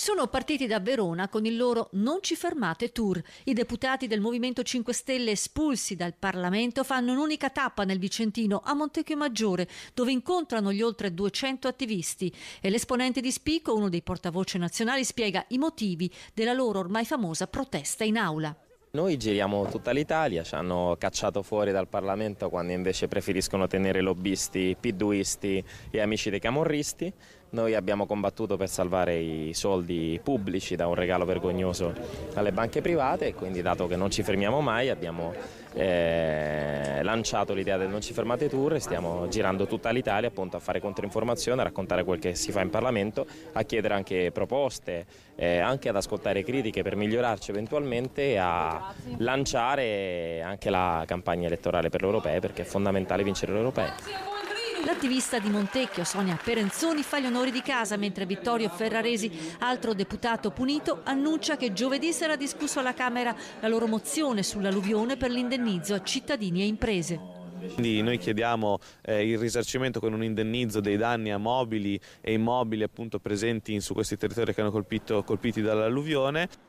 sono partiti da Verona con il loro Non ci fermate tour. I deputati del Movimento 5 Stelle espulsi dal Parlamento fanno un'unica tappa nel Vicentino a Montecchio Maggiore, dove incontrano gli oltre 200 attivisti e l'esponente di Spico, uno dei portavoce nazionali, spiega i motivi della loro ormai famosa protesta in aula. Noi giriamo tutta l'Italia, ci hanno cacciato fuori dal Parlamento quando invece preferiscono tenere lobbisti, piduisti e amici dei camorristi noi abbiamo combattuto per salvare i soldi pubblici da un regalo vergognoso alle banche private e quindi dato che non ci fermiamo mai abbiamo eh, lanciato l'idea del non ci fermate tour e stiamo girando tutta l'Italia appunto a fare controinformazione, a raccontare quel che si fa in Parlamento, a chiedere anche proposte, eh, anche ad ascoltare critiche per migliorarci eventualmente e a lanciare anche la campagna elettorale per le europee perché è fondamentale vincere le europee. L'attivista di Montecchio, Sonia Perenzoni, fa gli onori di casa, mentre Vittorio Ferraresi, altro deputato punito, annuncia che giovedì sarà discusso alla Camera la loro mozione sull'alluvione per l'indennizzo a cittadini e imprese. Quindi noi chiediamo eh, il risarcimento con un indennizzo dei danni a mobili e immobili appunto presenti in, su questi territori che hanno colpito, colpiti dall'alluvione.